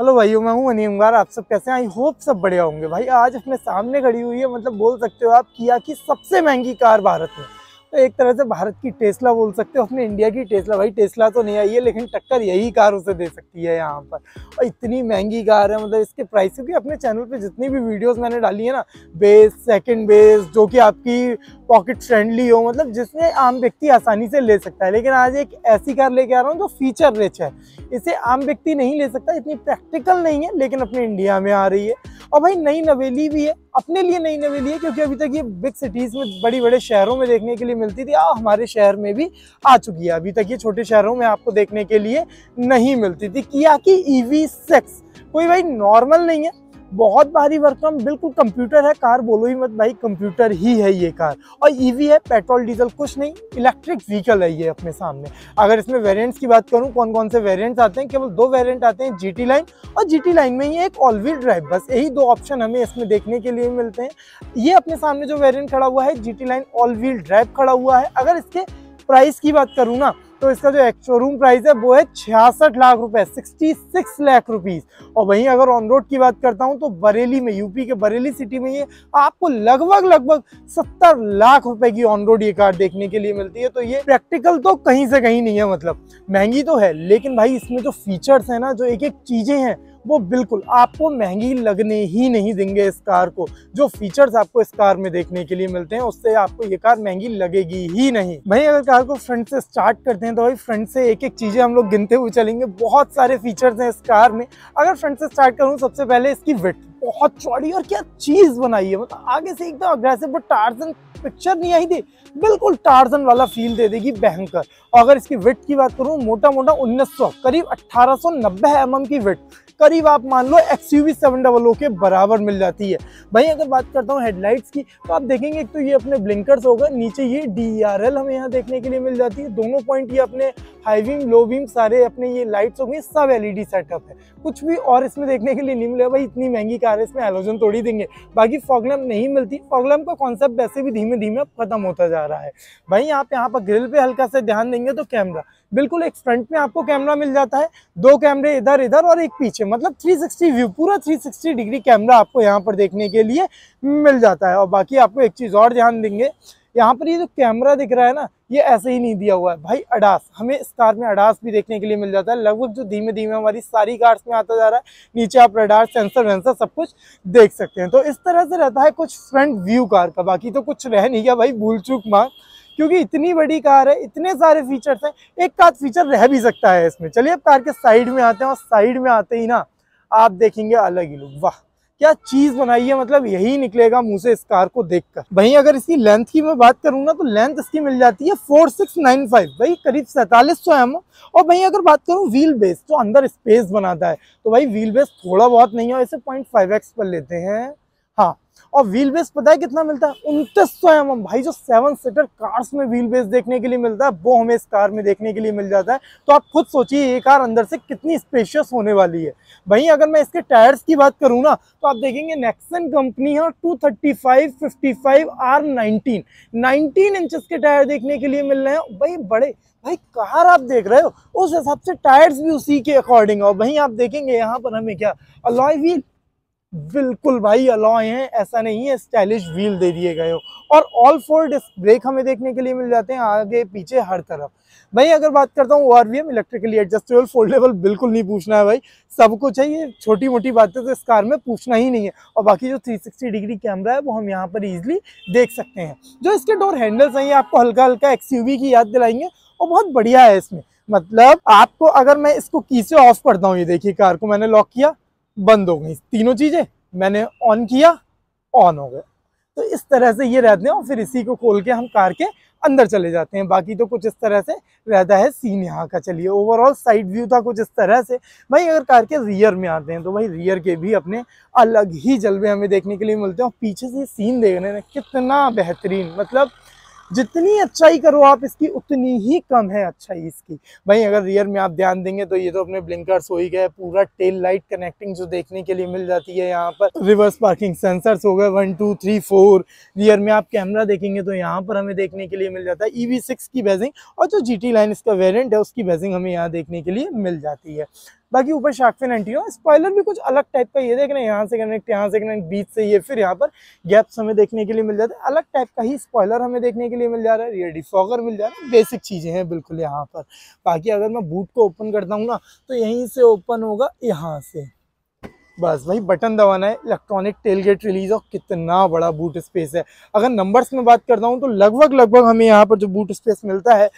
hello भाइयों मैं हूँ अनिल अंगार आप सब कैसे हैं आई होप सब बढ़िया होंगे भाई आज अपने सामने खड़ी हुई है मतलब बोल सकते हो आप किया की सबसे महंगी कार भारत में तो एक तरह से भारत की टेस्ला बोल सकते हो अपने इंडिया की टेस्ला भाई टेस्ला तो नहीं आई है लेकिन टक्कर यही कार उसे दे सकती है यहाँ पर और इतनी महंगी कार है मतलब इसके प्राइस क्योंकि अपने चैनल पे जितनी भी वीडियोस मैंने डाली है ना बेस सेकंड बेस जो कि आपकी पॉकेट फ्रेंडली हो मतलब जिसमें आम व्यक्ति आसानी से ले सकता है लेकिन आज एक ऐसी कार लेके आ रहा हूँ जो फीचर रिच है इसे आम व्यक्ति नहीं ले सकता इतनी प्रैक्टिकल नहीं है लेकिन अपने इंडिया में आ रही है और भाई नई नवेली भी है अपने लिए नई नवेली है क्योंकि अभी तक ये बिग सिटीज़ में बड़ी बड़े शहरों में देखने के लिए मिलती थी और हमारे शहर में भी आ चुकी है अभी तक ये छोटे शहरों में आपको देखने के लिए नहीं मिलती थी किया कि ई वी सिक्स कोई भाई नॉर्मल नहीं है बहुत भारी वर्कम बिल्कुल कंप्यूटर है कार बोलो ही मत भाई कंप्यूटर ही है ये कार और ईवी e है पेट्रोल डीजल कुछ नहीं इलेक्ट्रिक व्हीकल है ये अपने सामने अगर इसमें वेरिएंट्स की बात करूँ कौन कौन से वेरिएंट्स आते हैं केवल दो वेरिएंट आते हैं जीटी लाइन और जीटी लाइन में ही एक ऑल व्हील ड्राइव बस यही दो ऑप्शन हमें इसमें देखने के लिए मिलते हैं ये अपने सामने जो वेरियंट खड़ा हुआ है G line all wheel drive खड़ा हुआ है अगर इसके प्राइस की बात करूँ ना तो इसका जो शोरूम प्राइस है वो है छियासठ लाख रुपए 66 लाख रुपीस और वहीं अगर ऑन रोड की बात करता हूं तो बरेली में यूपी के बरेली सिटी में ये आपको लगभग लगभग 70 लाख रुपए की ऑन रोड ये कार देखने के लिए मिलती है तो ये प्रैक्टिकल तो कहीं से कहीं नहीं है मतलब महंगी तो है लेकिन भाई इसमें जो फीचर्स है ना जो एक एक चीजें हैं वो बिल्कुल आपको महंगी लगने ही नहीं देंगे इस कार को जो फीचर्स आपको इस कार में देखने के लिए मिलते हैं उससे आपको ये कार महंगी लगेगी ही नहीं भाई अगर कार को फ्रंट से स्टार्ट करते हैं तो भाई फ्रंट से एक एक चीज़ें हम लोग गिनते हुए चलेंगे बहुत सारे फीचर्स हैं इस कार में अगर फ्रंट से स्टार्ट करूँ सबसे पहले इसकी विथ बहुत चौड़ी और क्या चीज़ बनाई है मतलब आगे से एकदम अग्रेसिव बट टार्जन पिक्चर नहीं आई थी बिल्कुल टार्जन वाला फील दे देगी भयंकर और अगर इसकी विट की बात करूँ मोटा मोटा 1900 करीब 1890 सौ mm की विट करीब आप मान लो X U V seven double O के बराबर मिल जाती है भाई अगर बात करता हूँ हेडलाइट्स की तो आप देखेंगे एक तो ये अपने ब्लिंकर्स होगा नीचे ये डी आर एल हमें यहाँ देखने के लिए मिल जाती है दोनों पॉइंट ये अपने हाई बीम लो बीम सारे अपने ये लाइट्स हो गए सब एलईडी सेटअप e है कुछ भी और इसमें देखने के लिए नहीं मिलेगा भाई इतनी महंगी कार है इसमें एलोजन तोड़ी देंगे बाकी फॉगलम नहीं मिलती फॉगलम का कॉन्सेप्ट वैसे भी धीमे धीमे धीमे खत्म होता जा रहा है भाई आप यहाँ पर ग्रिल पे हल्का से ध्यान देंगे तो कैमरा बिल्कुल एक फ्रंट में आपको कैमरा मिल जाता है दो कैमरे इधर इधर और एक पीछे मतलब 360 व्यू पूरा 360 डिग्री कैमरा आपको यहाँ पर देखने के लिए मिल जाता है और बाकी आपको एक चीज़ और ध्यान देंगे यहाँ पर ये जो कैमरा दिख रहा है ना ये ऐसे ही नहीं दिया हुआ है भाई अडास हमें इस कार में अडास भी देखने के लिए मिल जाता है लगभग जो धीमे धीमे हमारी सारी कार्स में आता जा रहा है नीचे आप रडार सेंसर वेंसर सब कुछ देख सकते हैं तो इस तरह से रहता है कुछ फ्रंट व्यू कार का बाकी तो कुछ रह नहीं गया भाई भूल चूक मार क्योंकि इतनी बड़ी कार है इतने सारे फीचर्स हैं एक का फीचर रह भी सकता है इसमें चलिए अब कार के साइड में आते हैं और साइड में आते ही ना आप देखेंगे अलग ही लुक वाह क्या चीज बनाई है मतलब यही निकलेगा मुंह से इस कार को देखकर वहीं अगर इसकी लेंथ की मैं बात करूँ ना तो लेंथ इसकी मिल जाती है फोर सिक्स नाइन फाइव भाई करीब सैतालीस सौ एम और वहीं अगर बात करूँ व्हील बेस तो अंदर स्पेस बनाता है तो भाई व्हील बेस थोड़ा बहुत नहीं है इसे पॉइंट फाइव एक्स पर लेते हैं हाँ और व्हील बेस पता है कितना मिलता है उनतीस सौ एम भाई जो सेवन सीटर कार्स में व्हील बेस देखने के लिए मिलता है वो हमें इस कार में देखने के लिए मिल जाता है तो आप खुद सोचिए ये कार अंदर से कितनी स्पेशियस होने वाली है भाई अगर मैं इसके टायर्स की बात करूँ ना तो आप देखेंगे नेक्सन कंपनी है two thirty five fifty five R nineteen nineteen inches के टायर देखने के लिए मिल रहे हैं भाई बड़े भाई कार आप देख रहे हो उस हिसाब से टायर्स भी उसी के अकॉर्डिंग और वहीं आप देखेंगे यहाँ पर हमें क्या अलॉय व्हील बिल्कुल भाई अलॉय हैं ऐसा नहीं है स्टाइलिश व्हील दे दिए गए हो और ऑल फोर डिस्क ब्रेक हमें देखने के लिए मिल जाते हैं आगे पीछे हर तरफ भाई अगर बात करता हूँ O R electrically adjustable foldable बिल्कुल नहीं पूछना है भाई सब कुछ है ये छोटी मोटी बातें तो इस कार में पूछना ही नहीं है और बाकी जो 360 डिग्री कैमरा है वो हम यहाँ पर ईजिली देख सकते हैं जो इसके डोर हैंडल्स हैं ये आपको हल्का हल्का एक्स की याद दिलाएंगे और बहुत बढ़िया है इसमें मतलब आपको अगर मैं इसको की से ऑफ करता हूँ ये देखिए कार को मैंने लॉक किया बंद हो गई तीनों चीज़ें मैंने ऑन किया ऑन हो गया तो इस तरह से ये रहते हैं और फिर इसी को खोल के हम कार के अंदर चले जाते हैं बाकी तो कुछ इस तरह से रहता है सीन यहाँ का चलिए ओवरऑल साइड व्यू था कुछ इस तरह से भाई अगर कार के रियर में आते हैं तो भाई रियर के भी अपने अलग ही जलवे हमें देखने के लिए मिलते हैं और पीछे से सीन देखने कितना बेहतरीन मतलब जितनी अच्छाई करो आप इसकी उतनी ही कम है अच्छाई इसकी भाई अगर रियर में आप ध्यान देंगे तो ये तो अपने ब्लिंकर्स हो ही गए पूरा टेल लाइट कनेक्टिंग जो देखने के लिए मिल जाती है यहाँ पर रिवर्स पार्किंग सेंसर्स हो गए one two three four rear में आप कैमरा देखेंगे तो यहाँ पर हमें देखने के लिए मिल जाता है ईवी e सिक्स की बेजिंग और जो जी लाइन इसका वेरियंट है उसकी बेजिंग हमें यहाँ देखने के लिए मिल जाती है बाकी ऊपर शार्क फिन हो स्पॉयलर भी कुछ अलग टाइप का ये देख रहे हैं यहाँ से कनेक्ट यहाँ से कनेक्ट बीच से ये फिर यहाँ पर गैप्स हमें देखने के लिए मिल जाते हैं अलग टाइप का ही स्पॉयलर हमें देखने के लिए मिल जा रहा है रियर डिफॉगर मिल जा रहा है बेसिक चीज़ें हैं बिल्कुल यहाँ पर बाकी अगर मैं बूट को ओपन करता हूँ ना तो यहीं से ओपन होगा यहाँ से बस भाई बटन दबाना है इलेक्ट्रॉनिक टेल गेट रिलीज और कितना बड़ा बूट स्पेस है अगर नंबर्स में बात करता हूँ तो लगभग लगभग हमें यहाँ पर जो बूट स्पेस मिलता है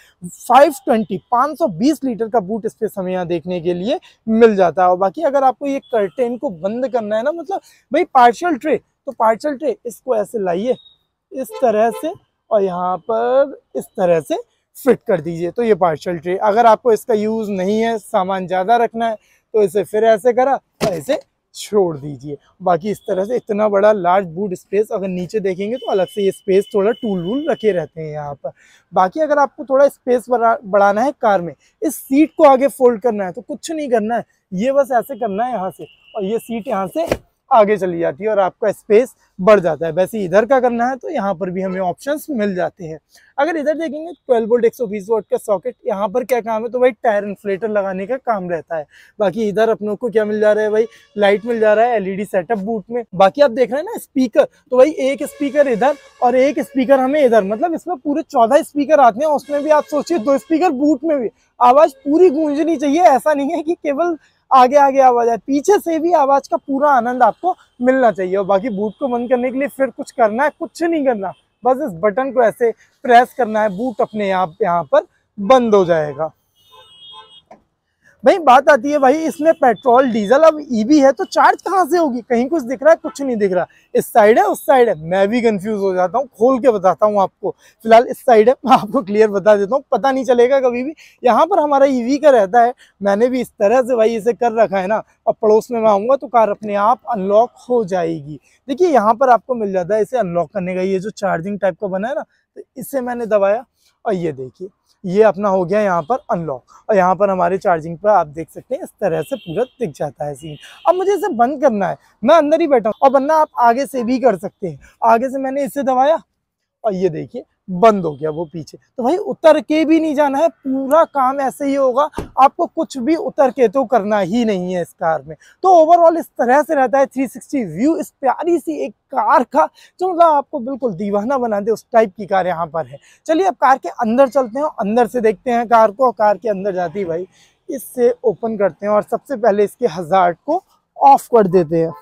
520 520 लीटर का बूट स्पेस हमें यहाँ देखने के लिए मिल जाता है और बाकी अगर आपको ये कर्टेन को बंद करना है ना मतलब भाई पार्शल ट्रे तो पार्शल ट्रे इसको ऐसे लाइए इस तरह से और यहाँ पर इस तरह से फिट कर दीजिए तो ये पार्शल ट्रे अगर आपको इसका यूज़ नहीं है सामान ज़्यादा रखना है तो इसे फिर ऐसे करा और इसे छोड़ दीजिए बाकी इस तरह से इतना बड़ा लार्ज बूट स्पेस अगर नीचे देखेंगे तो अलग से ये स्पेस थोड़ा टूल वूल रखे रहते हैं यहाँ पर बाकी अगर आपको थोड़ा स्पेस बढ़ाना है कार में इस सीट को आगे फोल्ड करना है तो कुछ नहीं करना है ये बस ऐसे करना है यहाँ से और ये सीट यहाँ से आगे चली जाती है और आपका स्पेस बढ़ जाता है वैसे इधर का करना है तो यहाँ पर भी हमें ऑप्शंस मिल जाते हैं अगर इधर देखेंगे ट्वेल्व वोल्ट 120 वोल्ट का सॉकेट यहाँ पर क्या काम है तो भाई टायर इन्फ्लेटर लगाने का काम रहता है बाकी इधर अपनों को क्या मिल जा रहा है भाई लाइट मिल जा रहा है एलईडी सेटअप बूट में बाकी आप देख रहे हैं ना स्पीकर तो भाई एक स्पीकर इधर और एक स्पीकर हमें इधर मतलब इसमें पूरे चौदह स्पीकर आते हैं उसमें भी आप सोचिए दो स्पीकर बूट में भी आवाज पूरी गूंजनी चाहिए ऐसा नहीं है कि केवल आगे आगे आवाज आए पीछे से भी आवाज का पूरा आनंद आपको मिलना चाहिए और बाकी बूट को बंद करने के लिए फिर कुछ करना है कुछ नहीं करना बस इस बटन को ऐसे प्रेस करना है बूट अपने आप यहाँ पर बंद हो जाएगा भाई बात आती है भाई इसमें पेट्रोल डीजल अब ईवी e है तो चार्ज कहाँ से होगी कहीं कुछ दिख रहा है कुछ नहीं दिख रहा इस साइड है उस साइड है मैं भी कंफ्यूज हो जाता हूँ खोल के बताता हूँ आपको फिलहाल इस साइड है मैं आपको क्लियर बता देता हूँ पता नहीं चलेगा कभी भी यहाँ पर हमारा ई e का रहता है मैंने भी इस तरह से भाई इसे कर रखा है ना अब पड़ोस में मैं आऊँगा तो कार अपने आप अनलॉक हो जाएगी देखिए यहाँ पर आपको मिल जाता है इसे अनलॉक करने का ये जो चार्जिंग टाइप का बना है ना तो इसे मैंने दबाया और ये देखिए ये अपना हो गया यहाँ पर अनलॉक और यहाँ पर हमारे चार्जिंग पर आप देख सकते हैं इस तरह से पूरा दिख जाता है सीन अब मुझे इसे बंद करना है मैं अंदर ही बैठा हूँ और बनना आप आगे से भी कर सकते हैं आगे से मैंने इसे दबाया और ये देखिए बंद हो गया वो पीछे तो भाई उतर के भी नहीं जाना है पूरा काम ऐसे ही होगा आपको कुछ भी उतर के तो करना ही नहीं है इस कार में तो ओवरऑल इस तरह से रहता है 360 व्यू इस प्यारी सी एक कार का जो मतलब आपको बिल्कुल दीवाना बना दे उस टाइप की कार यहाँ पर है चलिए अब कार के अंदर चलते हैं अंदर से देखते हैं कार को कार के अंदर जाती भाई इससे ओपन करते हैं और सबसे पहले इसके हज़ार को ऑफ कर देते हैं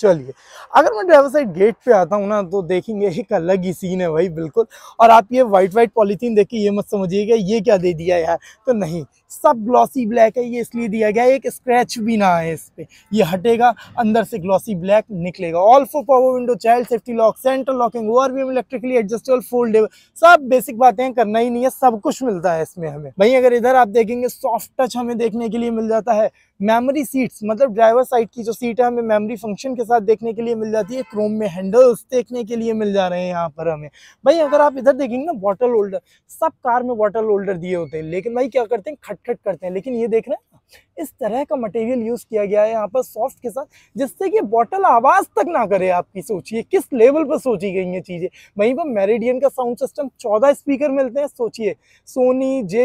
चलिए अगर मैं ड्राइवर साइड गेट पे आता हूँ ना तो देखेंगे एक अलग ही सीन है भाई बिल्कुल और आप ये वाइट वाइट पॉलीथीन देख के ये मत समझिएगा ये क्या दे दिया यार तो नहीं सब ग्लॉसी ब्लैक है ये इसलिए दिया गया है एक स्क्रैच भी ना आए इस पर ये हटेगा अंदर से ग्लॉसी ब्लैक निकलेगा all four power window child safety lock centre locking over भी इलेक्ट्रिकली एडजस्टेबल फोल्डेबल सब बेसिक बातें करना ही नहीं है सब कुछ मिलता है इसमें हमें भाई अगर इधर आप देखेंगे सॉफ्ट टच हमें देखने के लिए मिल जाता है मेमोरी सीट्स मतलब ड्राइवर साइड की जो सीट है हमें मेमोरी फंक्शन के साथ देखने के लिए मिल जाती है क्रोम में हैंडल्स देखने के लिए मिल जा रहे हैं यहाँ पर हमें भाई अगर आप इधर देखेंगे ना बॉटल होल्डर सब कार में बॉटल होल्डर दिए होते हैं लेकिन भाई क्या करते हैं खटखट करते हैं लेकिन ये देख रहे हैं इस तरह का मटेरियल यूज़ किया गया है यहाँ पर सॉफ्ट के साथ जिससे कि बॉटल आवाज़ तक ना करे आपकी सोचिए किस लेवल पर सोची गई ये चीज़ें वहीं पर मेरिडियन का साउंड सिस्टम चौदह स्पीकर मिलते हैं सोचिए सोनी जे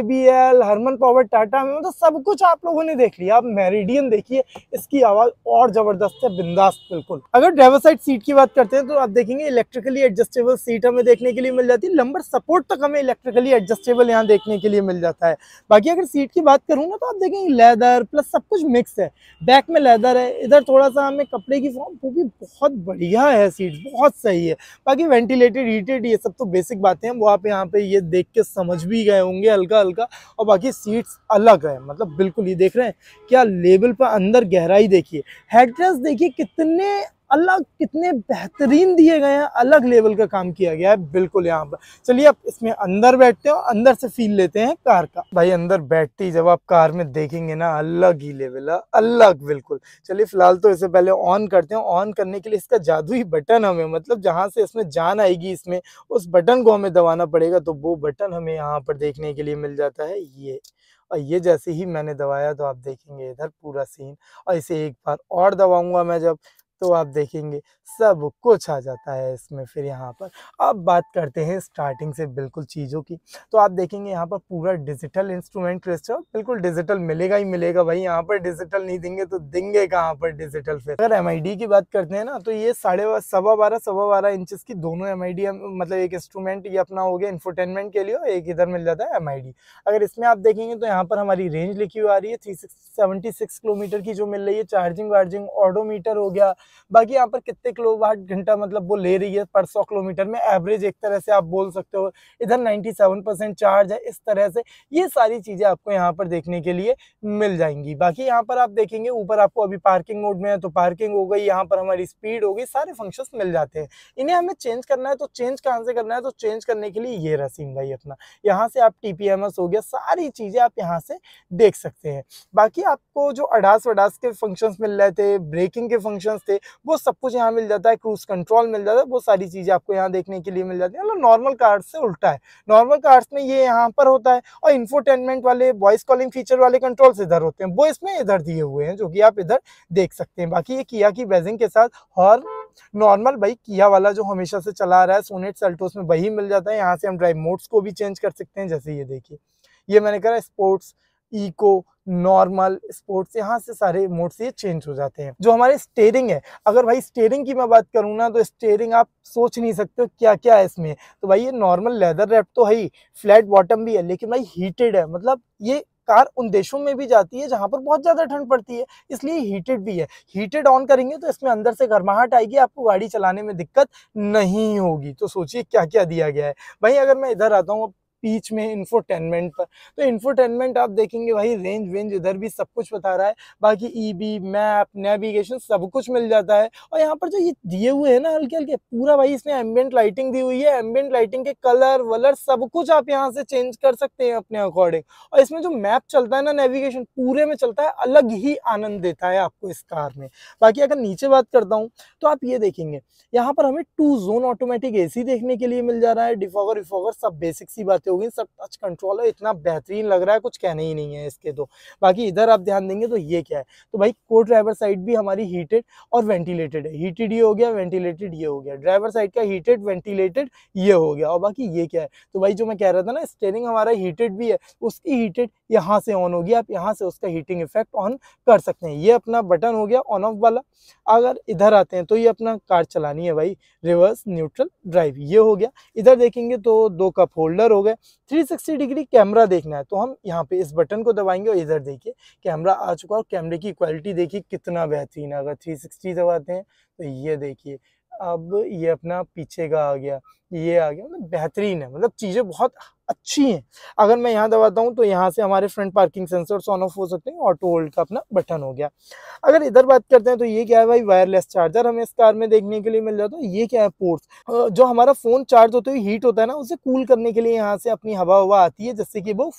हरमन पावर टाटा में मतलब सब कुछ आप लोगों ने देख लिया आप मेरिडियन देखिए इसकी आवाज़ और ज़बरदस्त है बिंदास्त बिल्कुल अगर ड्राइवर साइड सीट की बात करते हैं तो आप देखेंगे इलेक्ट्रिकली एडजस्टेबल सीट हमें देखने के लिए मिल जाती है लंबर सपोर्ट तक हमें इलेक्ट्रिकली एडजस्टेबल यहाँ देखने के लिए मिल जाता है बाकी अगर सीट की बात करूँ ना तो आप देखेंगे लेदर प्लस सब कुछ मिक्स है बैक में लेदर है इधर थोड़ा सा हमें कपड़े की फॉर्म वो भी बहुत बढ़िया है सीट बहुत सही है बाकी वेंटिलेटेड हीटेड ये सब तो बेसिक बातें हैं वो आप यहाँ पे ये देख के समझ भी गए होंगे हल्का हल्का और बाकी सीट्स अलग है मतलब बिल्कुल ये देख रहे हैं क्या लेबल पर अंदर गहराई देखिए हेडरेस्ट देखिए कितने कितने अलग कितने बेहतरीन दिए गए हैं अलग लेवल का काम किया गया है बिल्कुल यहाँ पर चलिए आप इसमें अंदर बैठते हो अंदर से फील लेते हैं कार का भाई अंदर बैठते ही जब आप कार में देखेंगे ना अलग ही लेवल है अलग बिल्कुल चलिए फिलहाल तो इसे पहले ऑन करते हैं ऑन करने के लिए इसका जादू ही बटन हमें मतलब जहाँ से इसमें जान आएगी इसमें उस बटन को हमें दबाना पड़ेगा तो वो बटन हमें यहाँ पर देखने के लिए मिल जाता है ये और ये जैसे ही मैंने दबाया तो आप देखेंगे इधर पूरा सीन और इसे एक बार और दबाऊंगा मैं जब तो आप देखेंगे सब कुछ आ जाता है इसमें फिर यहाँ पर अब बात करते हैं स्टार्टिंग से बिल्कुल चीज़ों की तो आप देखेंगे यहाँ पर पूरा डिजिटल इंस्ट्रूमेंट क्लस्टर बिल्कुल डिजिटल मिलेगा ही मिलेगा भाई यहाँ पर डिजिटल नहीं देंगे तो देंगे कहाँ पर डिजिटल फिर अगर एम की बात करते हैं ना तो ये साढ़े सवा बारह सवा बारह इंचज की दोनों एम मतलब एक इंस्ट्रूमेंट ये अपना हो गया इन्फोटेनमेंट के लिए और एक इधर मिल जाता है एम अगर इसमें आप देखेंगे तो यहाँ पर हमारी रेंज लिखी हुई आ रही है थ्री किलोमीटर की जो मिल रही है चार्जिंग वार्जिंग ऑडोमीटर हो गया बाकी यहाँ पर कितने किलो वाट घंटा मतलब वो ले रही है पर सौ किलोमीटर में एवरेज एक तरह से आप बोल सकते हो इधर नाइन्टी परसेंट चार्ज है इस तरह से ये सारी चीज़ें आपको यहाँ पर देखने के लिए मिल जाएंगी बाकी यहाँ पर आप देखेंगे ऊपर आपको अभी पार्किंग मोड में है तो पार्किंग हो गई यहाँ पर हमारी स्पीड हो गई सारे फंक्शंस मिल जाते हैं इन्हें हमें चेंज करना है तो चेंज कहाँ से करना है तो चेंज करने के लिए ये रसीम भाई अपना यहाँ से आप टी हो गया सारी चीज़ें आप यहाँ से देख सकते हैं बाकी आपको जो अडास वडास के फंक्शंस मिल रहे थे ब्रेकिंग के फंक्शंस थे थे वो सब कुछ यहाँ मिल जाता है क्रूज कंट्रोल मिल जाता है वो सारी चीज़ें आपको यहाँ देखने के लिए मिल जाती है मतलब नॉर्मल कार्ड से उल्टा है नॉर्मल कार्ड्स में ये यहाँ पर होता है और इन्फोटेनमेंट वाले वॉइस कॉलिंग फीचर वाले कंट्रोल्स इधर होते हैं वो इसमें इधर दिए हुए हैं जो कि आप इधर देख सकते हैं बाकी ये किया की बेजिंग के साथ हॉर्न नॉर्मल भाई किया वाला जो हमेशा से चला रहा है सोनेट सेल्टोस में वही मिल जाता है यहाँ से हम ड्राइव मोड्स को भी चेंज कर सकते हैं जैसे ये देखिए ये मैंने करा स्पोर्ट्स इको नॉर्मल स्पोर्ट्स यहाँ से सारे मोड से चेंज हो जाते हैं जो हमारे स्टेयरिंग है अगर भाई स्टेयरिंग की मैं बात करूँ ना तो स्टेयरिंग आप सोच नहीं सकते हो क्या क्या है इसमें तो भाई ये नॉर्मल लेदर रैप तो है ही फ्लैट बॉटम भी है लेकिन भाई हीटेड है मतलब ये कार उन देशों में भी जाती है जहाँ पर बहुत ज़्यादा ठंड पड़ती है इसलिए हीटेड भी है हीटेड ऑन करेंगे तो इसमें अंदर से गर्माहट आएगी आपको गाड़ी चलाने में दिक्कत नहीं होगी तो सोचिए क्या क्या दिया गया है भाई अगर मैं इधर आता हूँ बीच में इन्फोटेनमेंट पर तो इन्फोटेनमेंट आप देखेंगे भाई रेंज वेंज इधर भी सब कुछ बता रहा है बाकी ई बी मैप नेविगेशन सब कुछ मिल जाता है और यहाँ पर जो ये दिए हुए हैं ना हल्के हल्के पूरा भाई इसमें एम्बियंट लाइटिंग दी हुई है एम्बियंट लाइटिंग के कलर वलर सब कुछ आप यहाँ से चेंज कर सकते हैं अपने अकॉर्डिंग और इसमें जो मैप चलता है ना नेविगेशन पूरे में चलता है अलग ही आनंद देता है आपको इस कार में बाकी अगर नीचे बात करता हूँ तो आप ये देखेंगे यहाँ पर हमें टू जोन ऑटोमेटिक ए देखने के लिए मिल जा रहा है डिफॉगर विफॉगर सब बेसिक सी बातें होगी सब टच कंट्रोल है इतना बेहतरीन लग रहा है कुछ कहने ही नहीं है इसके तो बाकी इधर आप ध्यान देंगे तो ये क्या है तो भाई को ड्राइवर साइड भी हमारी हीटेड और वेंटिलेटेड है हीटेड ये हो गया वेंटिलेटेड ये हो गया ड्राइवर साइड का हीटेड वेंटिलेटेड ये हो गया और बाकी ये क्या है तो भाई जो मैं कह रहा था ना स्टेयरिंग हमारा हीटेड भी है उसकी हीटेड यहाँ से ऑन होगी आप यहाँ से उसका हीटिंग इफेक्ट ऑन कर सकते हैं ये अपना बटन हो गया ऑन ऑफ वाला अगर इधर आते हैं तो ये अपना कार चलानी है भाई रिवर्स न्यूट्रल ड्राइव ये हो गया इधर देखेंगे तो दो कप होल्डर हो गए 360 डिग्री कैमरा देखना है तो हम यहाँ पे इस बटन को दबाएंगे और इधर देखिए कैमरा आ चुका और कैमरे की क्वालिटी देखिए कितना बेहतरीन है अगर सिक्सटी दबाते हैं तो ये देखिए अब ये अपना पीछे का आ गया ये आ गया मतलब बेहतरीन है मतलब चीज़ें बहुत अच्छी हैं अगर मैं यहाँ दबाता हूँ तो यहाँ से हमारे front parking sensors on off हो सकते हैं ऑटो होल्ड का अपना बटन हो गया अगर इधर बात करते हैं तो ये क्या है भाई वायरलेस चार्जर हमें इस कार में देखने के लिए मिल जाता है ये क्या है पोर्ट्स जो हमारा फ़ोन चार्ज होते हुए हीट होता है ना उसे कूल करने के लिए यहाँ से अपनी हवा हवा आती है जिससे कि वो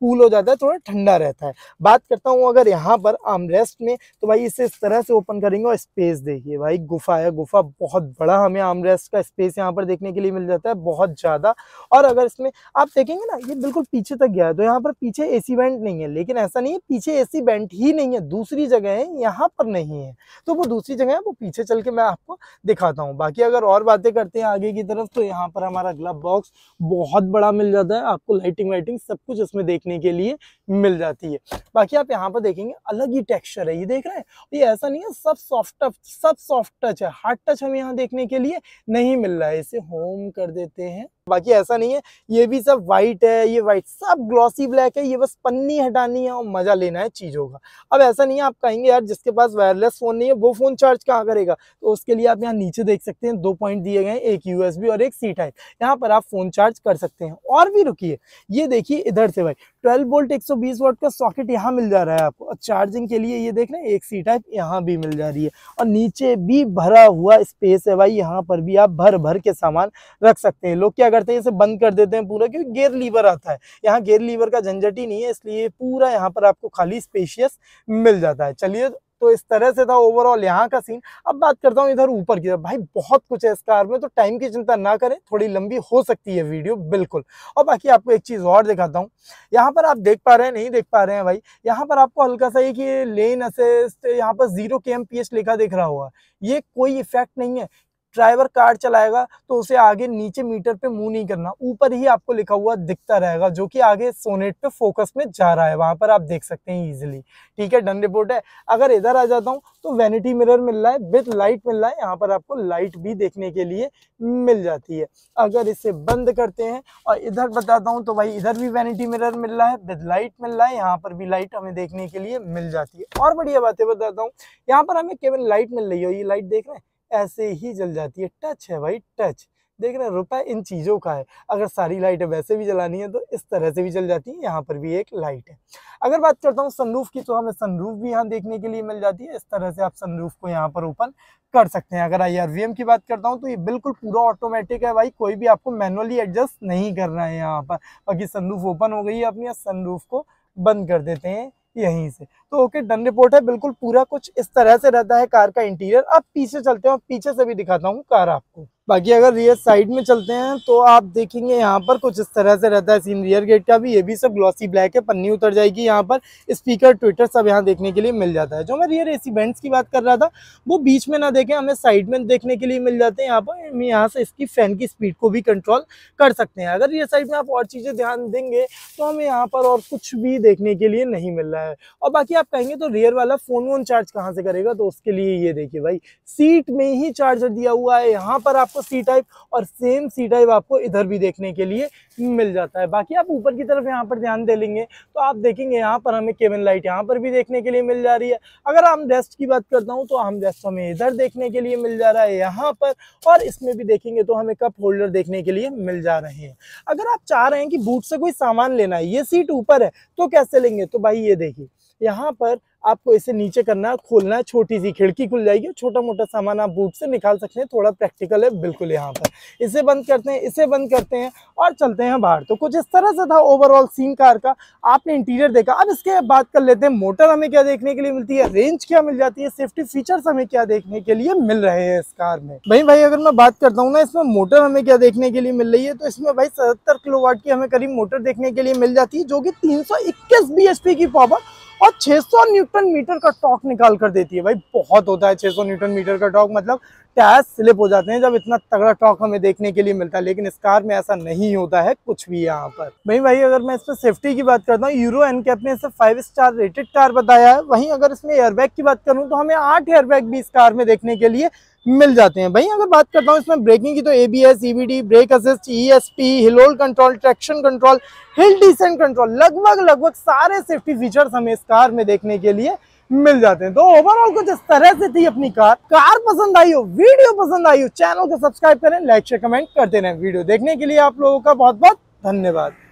कूल हो जाता है थोड़ा ठंडा रहता है बात करता हूँ अगर यहाँ पर आमरेस्ट में तो भाई इसे इस तरह से ओपन करेंगे और स्पेस देखिए भाई गुफा है गुफा बहुत बड़ा हमें आमरेस्ट का स्पेस यहाँ पर देखने के लिए मिल जाता है बहुत ज़्यादा और अगर इसमें आप देखेंगे ना ये बिल्कुल पीछे तक गया है तो यहाँ पर पीछे ए बैंड नहीं है लेकिन ऐसा नहीं है पीछे ए बैंड ही नहीं है दूसरी जगह है यहाँ पर नहीं है तो वो दूसरी जगह है वो पीछे चल के मैं आपको दिखाता हूँ बाकी अगर और बातें करते हैं आगे की तरफ तो यहाँ पर हमारा ग्लब बॉक्स बहुत बड़ा मिल जाता है आपको लाइटिंग वाइटिंग सब कुछ इसमें देखने के लिए मिल जाती है बाकी आप यहाँ पर देखेंगे अलग ही टेक्सचर है ये देख रहे हैं ये ऐसा नहीं है सब सॉफ्ट टच सब सॉफ्ट टच है हार्ड टच हमें यहाँ देखने के लिए नहीं मिल रहा है इसे होम कर देते हैं बाकी ऐसा नहीं है ये भी सब वाइट है ये वाइट सब ग्लॉसी ब्लैक है ये बस पन्नी हटानी है और मज़ा लेना है चीज़ों का अब ऐसा नहीं है आप कहेंगे यार जिसके पास वायरलेस फ़ोन नहीं है वो फ़ोन चार्ज कहाँ करेगा तो उसके लिए आप यहाँ नीचे देख सकते हैं दो पॉइंट दिए गए एक यू और एक सी टाइप यहाँ पर आप फ़ोन चार्ज कर सकते हैं और भी रुकी ये देखिए इधर से भाई 12 वोल्ट 120 वोल्ट का सॉकेट यहाँ मिल जा रहा है आपको और चार्जिंग के लिए ये देख रहे हैं एक सी टाइप यहाँ भी मिल जा रही है और नीचे भी भरा हुआ स्पेस है भाई यहाँ पर भी आप भर भर के सामान रख सकते हैं लोग क्या करते हैं इसे बंद कर देते हैं पूरा क्योंकि गेयर लीवर आता है यहाँ गेयर लीवर का झंझट ही नहीं है इसलिए पूरा यहाँ पर आपको खाली स्पेशियस मिल जाता है चलिए तो इस तरह से था ओवरऑल यहाँ का सीन अब बात करता हूँ इधर ऊपर की भाई बहुत कुछ है इस कार में तो टाइम की चिंता ना करें थोड़ी लंबी हो सकती है वीडियो बिल्कुल और बाकी आपको एक चीज़ और दिखाता हूँ यहाँ पर आप देख पा रहे हैं नहीं देख पा रहे हैं भाई यहाँ पर आपको हल्का सा एक ये लेन असिस्ट यहाँ पर जीरो के एम लिखा दिख रहा होगा ये कोई इफेक्ट नहीं है ड्राइवर कार चलाएगा तो उसे आगे नीचे मीटर पे मुंह नहीं करना ऊपर ही आपको लिखा हुआ दिखता रहेगा जो कि आगे सोनेट पे फोकस में जा रहा है वहां पर आप देख सकते हैं इजिली ठीक है डन रिपोर्ट है अगर इधर आ जाता हूँ तो वेनिटी मिरर मिल रहा है विथ लाइट मिल रहा है यहाँ पर आपको लाइट भी देखने के लिए मिल जाती है अगर इसे बंद करते हैं और इधर बताता हूँ तो भाई इधर भी वेनिटी मिरर मिल रहा है विद लाइट मिल रहा है यहाँ पर भी लाइट हमें देखने के लिए मिल जाती है और बढ़िया बातें बताता हूँ यहाँ पर हमें केवल लाइट मिल रही है ये लाइट देख रहे हैं ऐसे ही जल जाती है टच है भाई टच देख रहे हैं रुपए इन चीज़ों का है अगर सारी लाइटें वैसे भी जलानी है तो इस तरह से भी जल जाती है यहाँ पर भी एक लाइट है अगर बात करता हूँ सनरूफ की तो हमें सनरूफ भी यहाँ देखने के लिए मिल जाती है इस तरह से आप सनरूफ को यहाँ पर ओपन कर सकते हैं अगर आई की बात करता हूँ तो ये बिल्कुल पूरा ऑटोमेटिक है भाई कोई भी आपको मैनुअली एडजस्ट नहीं करना है यहाँ पर बाकी सनरूफ ओपन हो गई है अपनी सनरूफ को बंद कर देते हैं यहीं से तो ओके डन रिपोर्ट है बिल्कुल पूरा कुछ इस तरह से रहता है कार का इंटीरियर अब पीछे चलते हैं और पीछे से भी दिखाता हूँ कार आपको बाकी अगर रियर साइड में चलते हैं तो आप देखेंगे यहाँ पर कुछ इस तरह से रहता है सीन रियर गेट का भी ये भी सब ग्लॉसी ब्लैक है पन्नी उतर जाएगी यहाँ पर स्पीकर ट्विटर सब यहाँ देखने के लिए मिल जाता है जो मैं रियर एसी बैंड्स की बात कर रहा था वो बीच में ना देखें हमें साइड में देखने के लिए मिल जाते हैं यहाँ पर हम यहाँ से इसकी फ़ैन की स्पीड को भी कंट्रोल कर सकते हैं अगर रियर साइड में आप और चीज़ें ध्यान देंगे तो हमें यहाँ पर और कुछ भी देखने के लिए नहीं मिल रहा है और बाकी आप कहेंगे तो रियर वाला फ़ोन वोन चार्ज कहाँ से करेगा तो उसके लिए ये देखिए भाई सीट में ही चार्जर दिया हुआ है यहाँ पर आपको आपको सी टाइप और सेम सी टाइप आपको इधर भी देखने के लिए मिल जाता है बाकी आप ऊपर की तरफ यहाँ पर ध्यान दे लेंगे तो आप देखेंगे यहाँ पर हमें केबिन लाइट यहाँ पर भी देखने के लिए मिल जा रही है अगर आम डेस्ट की बात करता हूँ तो आम डेस्ट हमें इधर देखने के लिए मिल जा रहा है यहाँ पर और इसमें भी देखेंगे तो हमें कप होल्डर देखने के लिए मिल जा रहे हैं अगर आप चाह रहे हैं कि बूट से कोई सामान लेना है ये सीट ऊपर है तो कैसे लेंगे तो भाई ये देखिए यहाँ पर आपको इसे नीचे करना है खोलना है छोटी सी खिड़की खुल जाएगी छोटा मोटा सामान आप बूट से निकाल सकते हैं थोड़ा प्रैक्टिकल है बिल्कुल यहाँ पर इसे बंद करते हैं इसे बंद करते हैं और चलते हैं बाहर तो कुछ इस तरह से था ओवरऑल सीन कार का आपने इंटीरियर देखा अब इसके बात कर लेते हैं मोटर हमें क्या देखने के लिए मिलती है रेंज क्या मिल जाती है सेफ्टी फीचर्स हमें क्या देखने के लिए मिल रहे हैं इस कार में भाई भाई अगर मैं बात करता हूँ ना इसमें मोटर हमें क्या देखने के लिए मिल रही है तो इसमें भाई सतर किलो की हमें करीब मोटर देखने के लिए मिल जाती है जो कि तीन सौ की पावर और 600 न्यूटन मीटर का टॉक निकाल कर देती है भाई बहुत होता है 600 न्यूटन मीटर का टॉक मतलब टायर स्लिप हो जाते हैं जब इतना तगड़ा टॉक हमें देखने के लिए मिलता है लेकिन इस कार में ऐसा नहीं होता है कुछ भी यहाँ पर वही भाई अगर मैं इस पर सेफ्टी की बात करता हूँ यूरो एन कैप ने इसे फाइव स्टार रेटेड कार बताया है वहीं अगर इसमें एयरबैग की बात करूँ तो हमें आठ एयरबैग भी इस कार में देखने के लिए मिल जाते हैं भाई अगर बात करता हूँ इसमें ब्रेकिंग की तो A B S brake assist E S P hill hold control traction control hill descent control लगभग लगभग सारे सेफ्टी फीचर्स हमें इस कार में देखने के लिए मिल जाते हैं तो ओवरऑल कुछ इस तरह से थी अपनी कार कार पसंद आई हो वीडियो पसंद आई हो चैनल को सब्सक्राइब करें लाइक शेयर कमेंट करते रहें वीडियो देखने के लिए आप लोगों का बहुत बहुत धन्यवाद